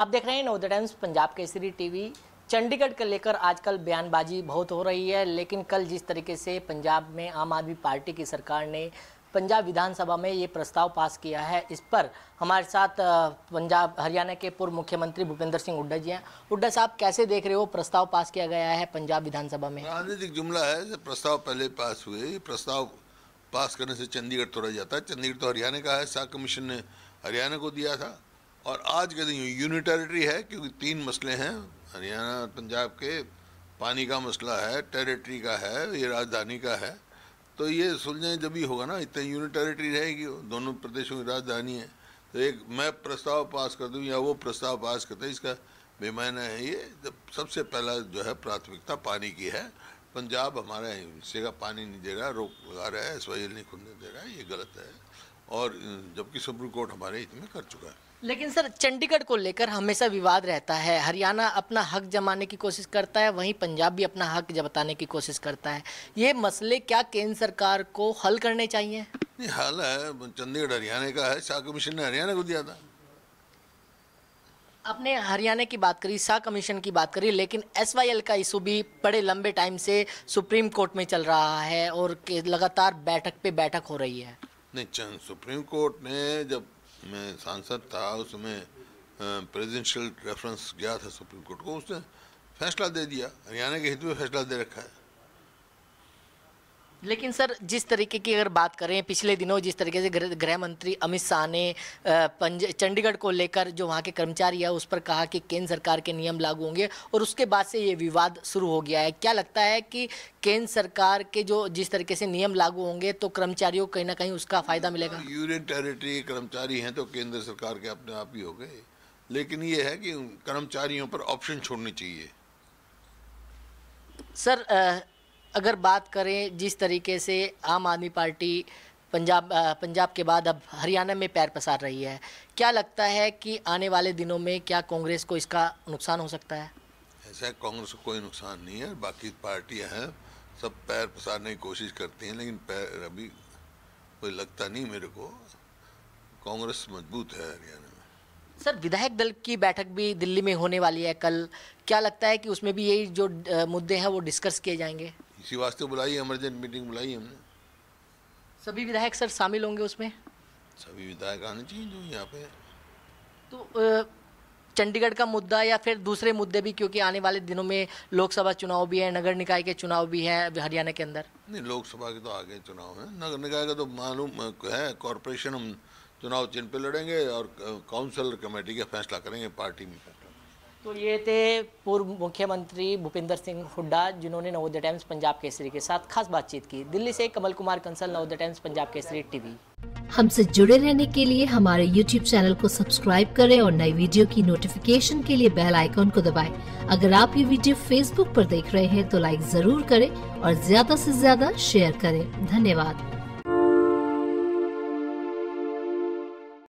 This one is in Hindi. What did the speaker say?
आप देख रहे हैं नौ टाइम्स पंजाब केसरी टीवी चंडीगढ़ के लेकर आजकल बयानबाजी बहुत हो रही है लेकिन कल जिस तरीके से पंजाब में आम आदमी पार्टी की सरकार ने पंजाब विधानसभा में ये प्रस्ताव पास किया है इस पर हमारे साथ पंजाब हरियाणा के पूर्व मुख्यमंत्री भूपेंद्र सिंह हुड्डा जी हैं हुड्डा साहब कैसे देख रहे हो प्रस्ताव पास किया गया है पंजाब विधानसभा में राजनीतिक जुमला है प्रस्ताव पहले पास हुए प्रस्ताव पास करने से चंडीगढ़ तोड़ा जाता है चंडीगढ़ तो हरियाणा का है शाह कमीशन ने हरियाणा को दिया था और आज के दिन यूनिटरी है क्योंकि तीन मसले हैं हरियाणा और पंजाब के पानी का मसला है टेरिटरी का है ये राजधानी का है तो ये सुलझाएं जब ही होगा ना इतने यूनिटरी रहेगी दोनों प्रदेशों की राजधानी है तो एक मैं प्रस्ताव पास कर दूँ या वो प्रस्ताव पास करते हैं इसका बेमायना है ये जब सबसे पहला जो है प्राथमिकता पानी की है पंजाब हमारे हिस्से का पानी नहीं दे रहा रोक लगा रहा है सवाइल नहीं खुलने दे रहा है ये गलत है और जबकि सुप्रीम कोर्ट हमारे हित में कर चुका है लेकिन सर चंडीगढ़ को लेकर हमेशा विवाद रहता है हरियाणा अपना हक जमाने की कोशिश करता है वहीं पंजाब भी अपना हक जताने की कोशिश करता है ये मसले क्या केंद्र सरकार को हल करने चाहिए नहीं हल है चंडीगढ़ हरियाणा का है शाह कमीशन ने हरियाणा को दिया था आपने हरियाणा की बात करी शाह कमीशन की बात करी लेकिन एस का इशू भी बड़े लंबे टाइम से सुप्रीम कोर्ट में चल रहा है और लगातार बैठक पे बैठक हो रही है नहीं सुप्रीम कोर्ट ने जब मैं सांसद था उसमें प्रेजिडेंशियल रेफरेंस गया था सुप्रीम कोर्ट को उसने फैसला दे दिया हरियाणा के हित में फैसला दे रखा है लेकिन सर जिस तरीके की अगर बात करें पिछले दिनों जिस तरीके से गृह मंत्री अमित शाह ने पंज चंडीगढ़ को लेकर जो वहाँ के कर्मचारी है उस पर कहा कि केंद्र सरकार के नियम लागू होंगे और उसके बाद से ये विवाद शुरू हो गया है क्या लगता है कि केंद्र सरकार के जो जिस तरीके से नियम लागू होंगे तो कर्मचारियों को कहीं ना कहीं उसका फायदा तो मिलेगा यूनियन टेरिटरी कर्मचारी हैं तो केंद्र सरकार के अपने आप ही हो गए लेकिन ये है कि कर्मचारियों पर ऑप्शन छोड़नी चाहिए सर अगर बात करें जिस तरीके से आम आदमी पार्टी पंजाब पंजाब के बाद अब हरियाणा में पैर पसार रही है क्या लगता है कि आने वाले दिनों में क्या कांग्रेस को इसका नुकसान हो सकता है ऐसा कांग्रेस को कोई नुकसान नहीं है बाकी पार्टियां हैं सब पैर पसारने की कोशिश करती हैं लेकिन पैर अभी कोई लगता नहीं मेरे को कांग्रेस मजबूत है हरियाणा में सर विधायक दल की बैठक भी दिल्ली में होने वाली है कल क्या लगता है कि उसमें भी यही जो मुद्दे हैं वो डिस्कस किए जाएंगे इसी वास्ते बुलाई इमरजेंट मीटिंग बुलाई हमने सभी विधायक सर शामिल होंगे उसमें सभी विधायक आने चाहिए जो यहाँ पे तो चंडीगढ़ का मुद्दा या फिर दूसरे मुद्दे भी क्योंकि आने वाले दिनों में लोकसभा चुनाव भी है नगर निकाय के चुनाव भी है हरियाणा के अंदर नहीं लोकसभा के तो आगे चुनाव है नगर निकाय का तो मालूम है कॉरपोरेशन हम चुनाव चिन्ह पे लड़ेंगे और काउंसिल कमेटी का फैसला करेंगे पार्टी में फैसला तो ये थे पूर्व मुख्यमंत्री भूपेंद्र सिंह हुड्डा जिन्होंने नवोदय टाइम्स पंजाब केसरी के साथ खास बातचीत की दिल्ली से कमल कुमार कंसल नवोदय टाइम्स पंजाब केसरी टीवी हमसे जुड़े रहने के लिए हमारे YouTube चैनल को सब्सक्राइब करें और नई वीडियो की नोटिफिकेशन के लिए बेल आइकॉन को दबाएं। अगर आप ये वीडियो Facebook पर देख रहे हैं तो लाइक जरूर करें और ज्यादा से ज्यादा शेयर करें धन्यवाद